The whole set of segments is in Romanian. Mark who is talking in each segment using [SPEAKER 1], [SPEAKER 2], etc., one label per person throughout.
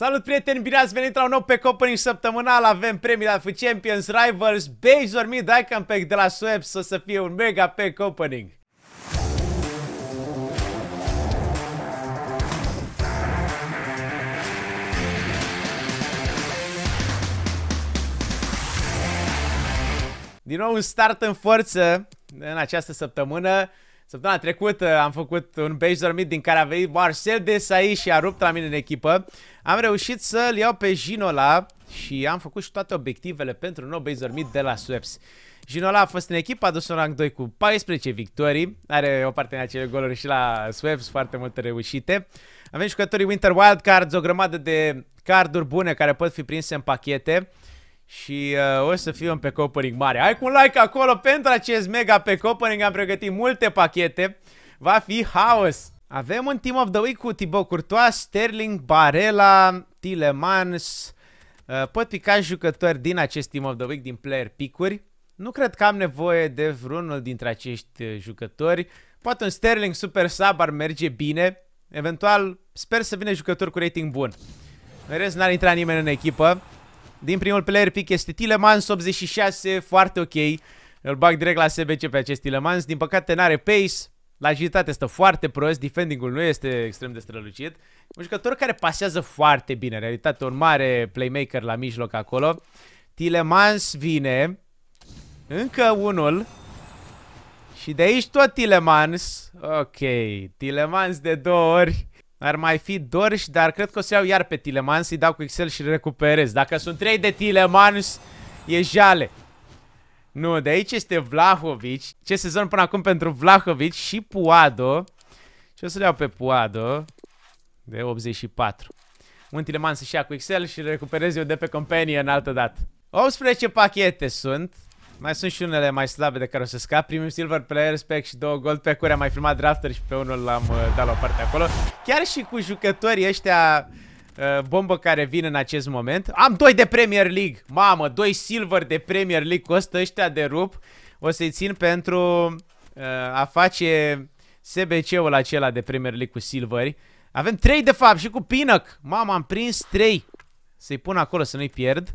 [SPEAKER 1] Salut prieteni, bine ați venit la un nou pe Company săptămânal, avem premii la FU Champions Rivals, Base or Mid Icon Pack de la Swaps, să, să fie un mega pe opening. Din nou un start în forță în această săptămână. Săptămâna trecută am făcut un base dormit din care a venit Marcel Desai și a rupt la mine în echipă. Am reușit să-l iau pe Ginola și am făcut și toate obiectivele pentru un nou base dormit de la Sweps. Ginola a fost în echipă, a dus un rang 2 cu 14 victorii. Are o parte din acele goluri și la Sweps, foarte multe reușite. Avem jucătorii Winter Wildcards, o grămadă de carduri bune care pot fi prinse în pachete. Și uh, o să fim pe opening mare. Hai cu un like acolo pentru acest mega pe opening Am pregătit multe pachete. Va fi haos. Avem un Team of the Week cu Thibaut Courtois, Sterling, Barela, Tilemans. Uh, pot pica jucători din acest Team of the Week, din player picuri. Nu cred că am nevoie de vreunul dintre acești uh, jucători. Poate un Sterling Super Sub ar merge bine. Eventual, sper să vină jucători cu rating bun. În rest, n-ar intra nimeni în echipă. Din primul player pick este Tilemans, 86, foarte ok. Îl bag direct la SBC pe acest Tilemans. Din păcate n-are pace, la agilitate stă foarte prost, defending-ul nu este extrem de strălucit. Un jucător care pasează foarte bine, în realitate un mare playmaker la mijloc acolo. Tilemans vine, încă unul. Și de aici tot Tilemans. Ok, Tilemans de două ori. Ar mai fi Dorș, dar cred că o să iau iar pe Tilemans, îi dau cu Excel și recuperez. Dacă sunt 3 de Tilemans, e jale. Nu, de aici este Vlahovic. Ce sezon până acum pentru Vlahovic și Puado. Și o să le iau pe Puado de 84. Un Tilemans să-și ia cu Excel și recuperez eu de pe Companion altă dată. 18 pachete sunt. Mai sunt și unele mai slabe de care o să scap. Primim silver player spec și două gold pe care am mai filmat drafter și pe unul l-am uh, dat la o parte acolo. Chiar și cu jucătorii ăștia uh, bombă care vin în acest moment. Am doi de Premier League. Mamă, doi silver de Premier League costă ăștia de rup. O să-i țin pentru uh, a face SBC-ul acela de Premier League cu silveri. Avem trei de fapt și cu Pinnock, Mamă, am prins trei. Să-i pun acolo să nu-i pierd.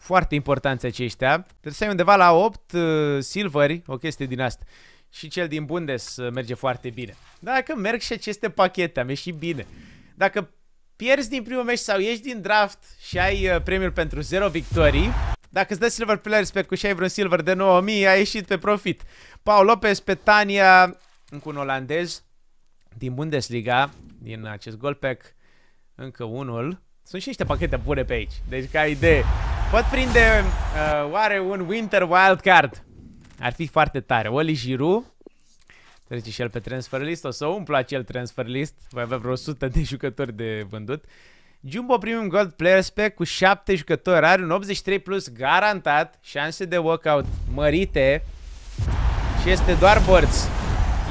[SPEAKER 1] Foarte importanți aceștia. Trebuie să ai undeva la 8 uh, silveri, o chestie din asta. Și cel din Bundes uh, merge foarte bine. Dacă merg și aceste pachete, am ieșit bine. Dacă pierzi din primul meci sau ieși din draft și ai uh, premiul pentru 0 victorii, dacă îți dă Silver players pe și ai vreun Silver de 9000, ai ieșit pe profit. Paul Lopez, Petania, încă un olandez din Bundesliga, din acest golpec, încă unul. Sunt și niște pachete bune pe aici, deci ca idee. Pot prinde uh, oare un Winter Wildcard? Ar fi foarte tare. Oli Giroud trece și el pe transfer list. O să umplu acel transfer list. Voi avea vreo 100 de jucători de vândut. Jumbo Premium Gold Player Spec cu 7 jucători. Are un 83 plus garantat. Șanse de workout mărite. Și este doar Borț.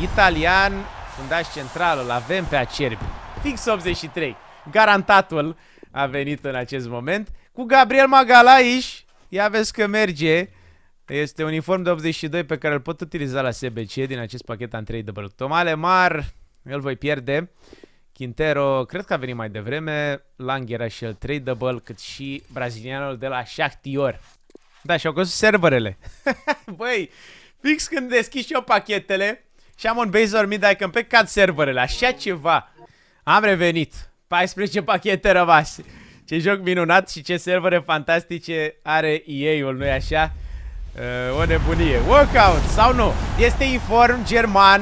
[SPEAKER 1] Italian, fundaș central. Îl avem pe Acerbi. Fix 83. Garantatul a venit în acest moment cu Gabriel Magalaiș. Ia vezi că merge. Este uniform de 82 pe care îl pot utiliza la SBC din acest pachet Andrei de Bălut. Tomale Mar, îl voi pierde. Quintero, cred că a venit mai devreme. Lang era și el 3 double, cât și brazilianul de la Shaktior. Da, și-au căzut serverele. Băi, fix când deschis și eu pachetele și am un base dormit, dacă îmi pe cad serverele, așa ceva. Am revenit. 14 pachete rămase. Ce joc minunat și ce servere fantastice are EA-ul, nu-i așa? Uh, o nebunie. Workout sau nu? Este inform german.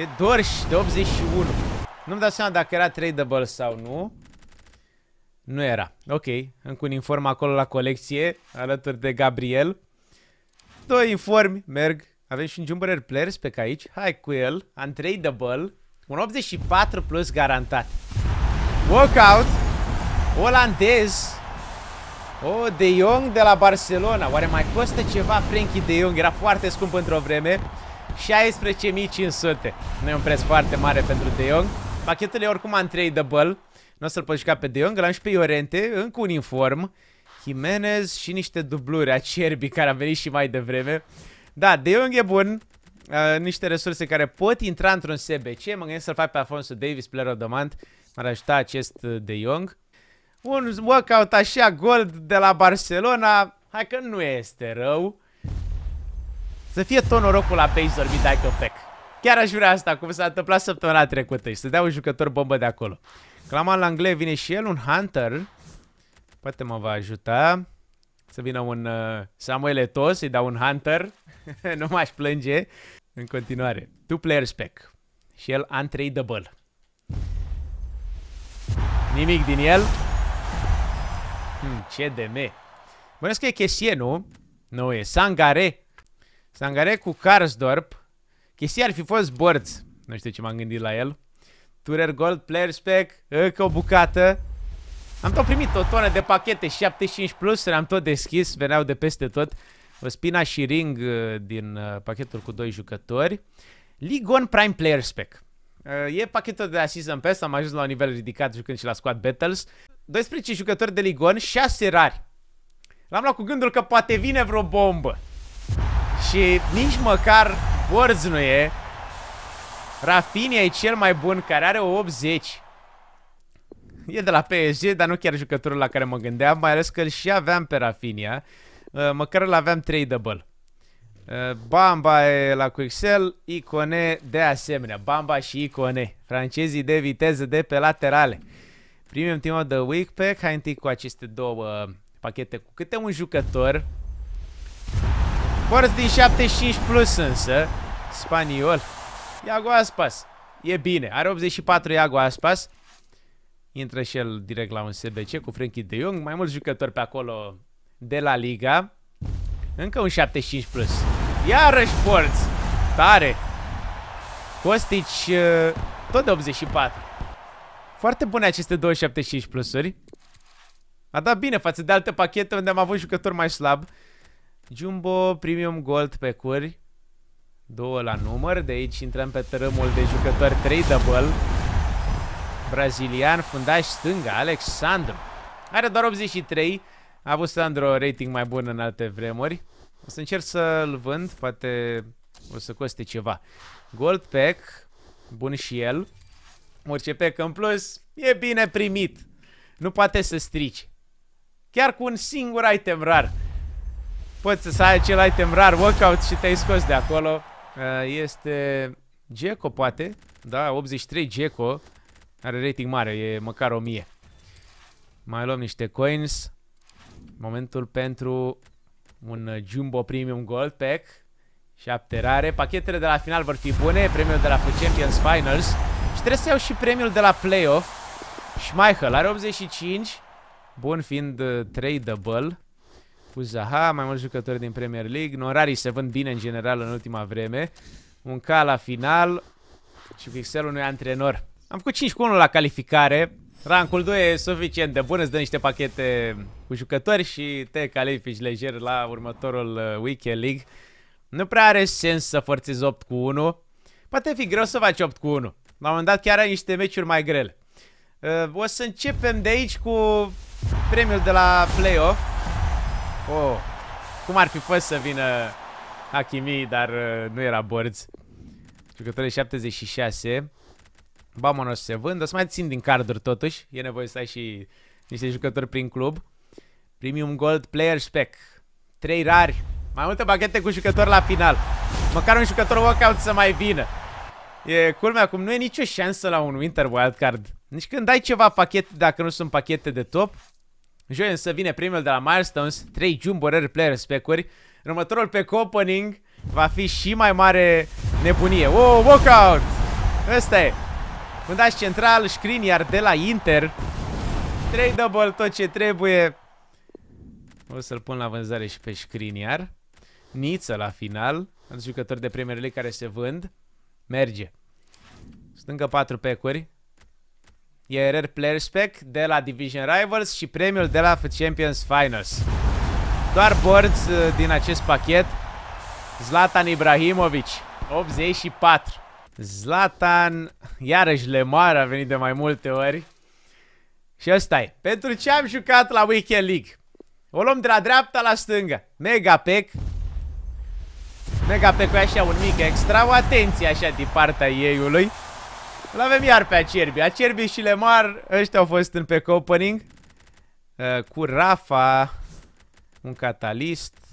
[SPEAKER 1] E Dorș de 81. Nu-mi dau seama dacă era tradable sau nu. Nu era. Ok. Încă un inform acolo la colecție, alături de Gabriel. Doi informi, merg. Avem și un Jumper Players pe aici. Hai cu el. Untradable. Un 84 plus garantat. Workout. Olandez. oh, De Jong de la Barcelona. Oare mai costă ceva Frenkie De Jong? Era foarte scump într-o vreme. 16.500. Nu e un preț foarte mare pentru De Jong. Pachetul e oricum în 3 Nu o să-l poți juca pe De Jong. L-am și pe Iorente, încă un inform. Jimenez și niște dubluri a Cerbi care a venit și mai devreme. Da, De Jong e bun. Uh, niște resurse care pot intra într-un SBC. Mă gândesc să-l fac pe Afonso Davis, player of the month ar ajuta acest uh, De Jong. Un workout așa gold de la Barcelona, hai că nu este rău. Să fie tot norocul la Page Zorbit că pec. Chiar aș vrea asta, cum s-a întâmplat săptămâna trecută și să dea un jucător bombă de acolo. Claman la angle vine și el, un Hunter. Poate mă va ajuta. Să vină un uh, Samuel Etos, îi dau un Hunter. nu m-aș plânge. În continuare, two player spec. Și el untradeable. Nimic din el. Hmm, ce me Bănesc că e Chesie, nu? Nu e. Sangare. Sangare cu Karsdorp. Chesie ar fi fost Borz. Nu știu ce m-am gândit la el. Turer Gold, Player Spec, încă o bucată. Am tot primit o tonă de pachete 75 plus, le-am tot deschis, veneau de peste tot. Spina și Ring uh, din uh, pachetul cu doi jucători. Ligon Prime Player Spec. E pachetul de la Season Pass, am ajuns la un nivel ridicat jucând și la Squad Battles. 12 jucători de ligon, 6 rari. L-am luat cu gândul că poate vine vreo bombă. Și nici măcar Words nu e. Rafinha e cel mai bun, care are o 80. E de la PSG, dar nu chiar jucătorul la care mă gândeam, mai ales că îl și aveam pe Rafinha. Măcar îl aveam 3 double. Eh, Bamba e la Quixel, Icone de asemenea. Bamba și Icone, francezii de viteză de pe laterale. Primim Team de the Week Pack, hai întâi cu aceste două eh, pachete cu câte un jucător. Forț din 75 plus însă, spaniol. Iago Aspas, e bine, are 84 Iago Aspas. Intră și el direct la un SBC cu Frankie de Jong, mai mulți jucători pe acolo de la Liga. Încă un 75 plus. Iarăși porți. Tare. Costici uh, tot de 84. Foarte bune aceste 275 plusuri. A dat bine față de alte pachete unde am avut jucători mai slab. Jumbo, Premium Gold pe curi. Două la număr. De aici intrăm pe tărâmul de jucători 3 double. Brazilian, fundaș stânga, Alexandru. Are doar 83. A avut Sandro rating mai bun în alte vremuri. O să încerc să-l vând, poate o să coste ceva. Gold pack, bun și el. Orice pack în plus, e bine primit. Nu poate să strici. Chiar cu un singur item rar. Poți să ai acel item rar workout și te-ai scos de acolo. Uh, este Geco, poate. Da, 83 Geco. Are rating mare, e măcar 1000. Mai luăm niște coins. Momentul pentru un Jumbo Premium Gold Pack. 7 rare. Pachetele de la final vor fi bune. Premiul de la Food Champions Finals. Și trebuie să iau și premiul de la Playoff. Schmeichel are 85. Bun fiind uh, tradable double. Cu Zaha, mai mulți jucători din Premier League. Norarii se vând bine în general în ultima vreme. Un ca la final. Și pixelul unui antrenor. Am făcut 5 cu 1 la calificare. Rancul 2 e suficient de bun, îți dă niște pachete cu jucători și te califici lejer la următorul uh, Weekend League. Nu prea are sens să forțezi 8 cu 1. Poate fi greu să faci 8 cu 1. La un moment dat chiar ai niște meciuri mai grele. Uh, o să începem de aici cu premiul de la playoff. Oh, cum ar fi fost să vină Hakimi, dar uh, nu era Borz. Jucătorii 76 să se vândă, să mai țin din carduri totuși, e nevoie să ai și niște jucători prin club. Premium Gold Player Spec, trei rari, mai multe baghete cu jucători la final. Măcar un jucător walkout să mai vină. E culmea, acum nu e nicio șansă la un Winter Wildcard. Nici când dai ceva pachete, dacă nu sunt pachete de top. Joi însă vine primul de la Milestones, trei Jumbo Rare Player Spec-uri. Următorul pe opening va fi și mai mare nebunie. Oh, walkout! Ăsta e! Fundaș central, screen, iar de la Inter. 3 double, tot ce trebuie. O să-l pun la vânzare și pe screen, iar Niță la final. Am jucători de Premier League care se vând. Merge. Stângă 4 pecuri. E Rare Player Spec de la Division Rivals și premiul de la Champions Finals. Doar boards uh, din acest pachet. Zlatan Ibrahimovic, 84. Zlatan, iarăși Lemar a venit de mai multe ori. Și ăsta e. Pentru ce am jucat la Weekend League? O luăm de la dreapta la stânga. Mega pec. Mega pec cu așa un mic extra. O atenție așa din partea ei-ului. Îl avem iar pe Acerbi. Acerbi și Lemar, ăștia au fost în pe opening. Uh, cu Rafa. Un catalist.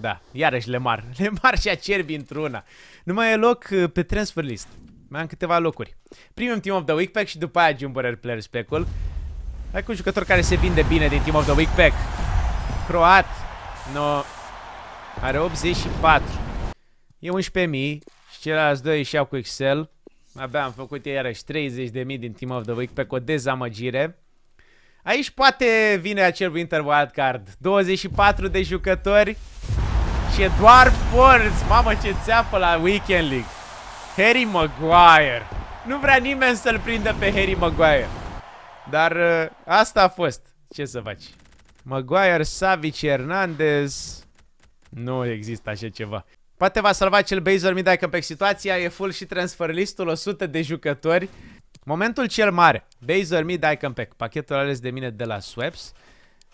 [SPEAKER 1] Da, iarăși Lemar. Lemar și Acerbi într-una. Nu mai e loc uh, pe transfer list. Mai am câteva locuri. Primim Team of the Week Pack și după aia Jumborer Player spec ul Hai cu un jucător care se vinde bine din Team of the Week Pack. Croat. No. Are 84. E 11.000 și ceilalți doi își iau cu Excel. Abia am făcut iarăși 30.000 din Team of the Week Pack, o dezamăgire. Aici poate vine acel Winter Wildcard. 24 de jucători și e doar părți. Mamă, ce țeapă la Weekend League. Harry Maguire. Nu vrea nimeni să-l prindă pe Harry Maguire. Dar uh, asta a fost. Ce să faci? Maguire, Savic, Hernandez... Nu există așa ceva. Poate va salva cel Bazor Midaicon pe situația, e full și transfer listul, 100 de jucători. Momentul cel mare, Bazor Midaicon Pack, pachetul ales de mine de la Swaps,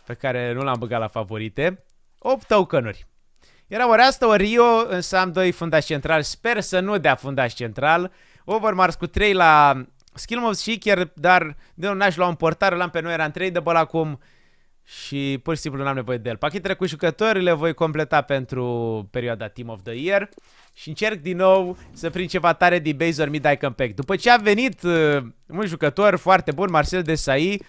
[SPEAKER 1] pe care nu l-am băgat la favorite, 8 tokenuri. Era ori asta, ori Rio, însă am doi fundași central. Sper să nu dea fundași central. Overmars cu 3 la skill moves și chiar, dar de un aș lua un portar, l-am pe noi, era în 3 de bol acum și pur și simplu n-am nevoie de el. Pachetele cu jucători le voi completa pentru perioada Team of the Year și încerc din nou să prind ceva tare din Bazor Mid Icon Pack. După ce a venit uh, un jucător foarte bun, Marcel Desai,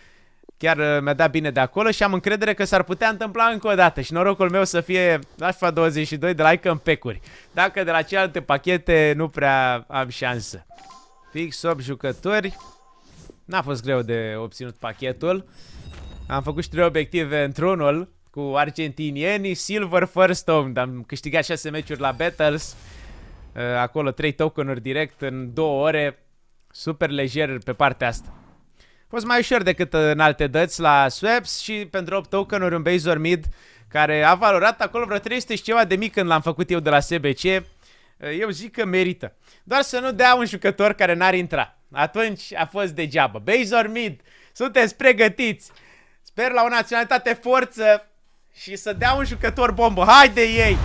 [SPEAKER 1] Chiar uh, mi-a dat bine de acolo și am încredere că s-ar putea întâmpla încă o dată și norocul meu să fie Alfa 22 de la Icon Pecuri. Dacă de la celelalte pachete nu prea am șansă. Fix 8 jucători. N-a fost greu de obținut pachetul. Am făcut și trei obiective într-unul cu argentinieni, Silver First Home. Am câștigat 6 meciuri la Battles. Uh, acolo 3 tokenuri direct în 2 ore. Super lejer pe partea asta fost mai ușor decât în alte dăți la Swaps și pentru 8 token-uri un Bazor Mid care a valorat acolo vreo 300 și ceva de mic când l-am făcut eu de la SBC. Eu zic că merită. Doar să nu dea un jucător care n-ar intra. Atunci a fost degeaba. Bazor Mid, sunteți pregătiți. Sper la o naționalitate forță și să dea un jucător bombă. Haide ei!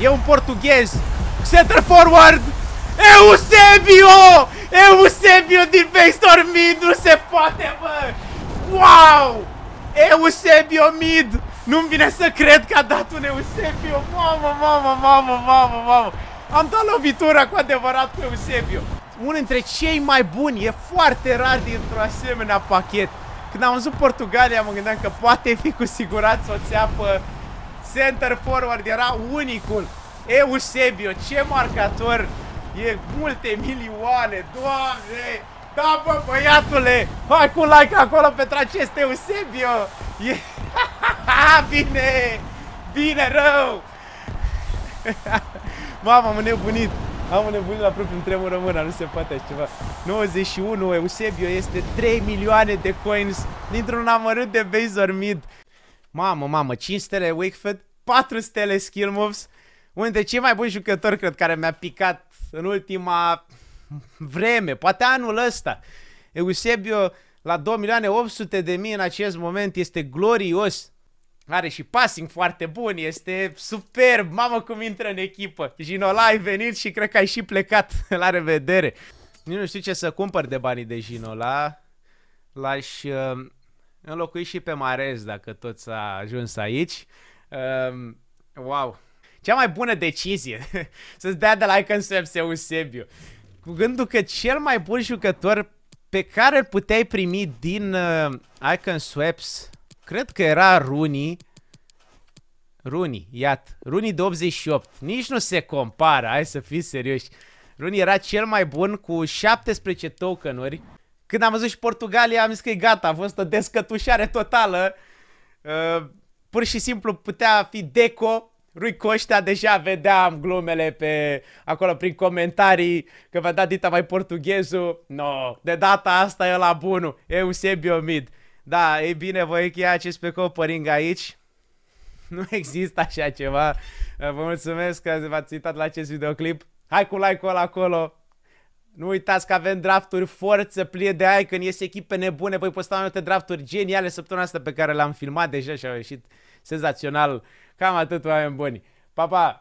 [SPEAKER 1] E un portughez. Center forward! Eusebio! Eusebio din Vector Mid! Nu se poate, bă! Wow! Eusebio Mid! Nu-mi vine să cred că a dat un Eusebio! Mamă, mamă, mamă, mamă, mamă! Am dat lovitura cu adevărat cu Eusebio! Unul dintre cei mai buni, e foarte rar dintr-o asemenea pachet. Când am văzut Portugalia, mă gândeam că poate fi cu siguranță o țeapă center forward, era unicul. Eusebio, ce marcator E multe milioane, doamne! Da, bă, băiatule! Hai cu like acolo pentru acest Eusebio! E... bine! Bine, rău! Mamă, am nebunit! Am nebunit la propriu tremur în mână, nu se poate așa ceva. 91, Eusebio este 3 milioane de coins dintr-un amărât de Bezor Mid. Mamă, mamă, 5 stele Wakefed, 4 stele Skill Moves, unul dintre cei mai buni jucători cred care mi-a picat în ultima vreme, poate anul ăsta. Eusebio la 2 milioane 800 de mii în acest moment este glorios. Are și passing foarte bun, este superb, mamă cum intră în echipă. Ginola ai venit și cred că ai și plecat, la revedere. Nu știu ce să cumpăr de banii de Ginola, l-aș uh, înlocui și pe Marez dacă tot s-a ajuns aici. Uh, wow, cea mai bună decizie Să-ți dea de la Concepts Eusebiu Cu gândul că cel mai bun jucător Pe care îl puteai primi din uh, Icon Swaps Cred că era Rooney Rooney, iată Rooney de 88 Nici nu se compara, hai să fii serioși Rooney era cel mai bun cu 17 tokenuri Când am văzut și Portugalia am zis că e gata A fost o descătușare totală uh, Pur și simplu putea fi Deco Rui Coștea deja vedeam glumele pe acolo prin comentarii că v-a dat dita mai portughezul. No, de data asta e la bunul. Eusebio Mid. Da, e bine, voi acest pe copăring aici. Nu există așa ceva. Vă mulțumesc că v-ați uitat la acest videoclip. Hai cu like-ul acolo. Nu uitați că avem drafturi forță plie de aia când ies echipe nebune. Voi posta multe drafturi geniale săptămâna asta pe care l-am filmat deja și au ieșit Senzațional. Cam atât, oameni buni. Pa, pa!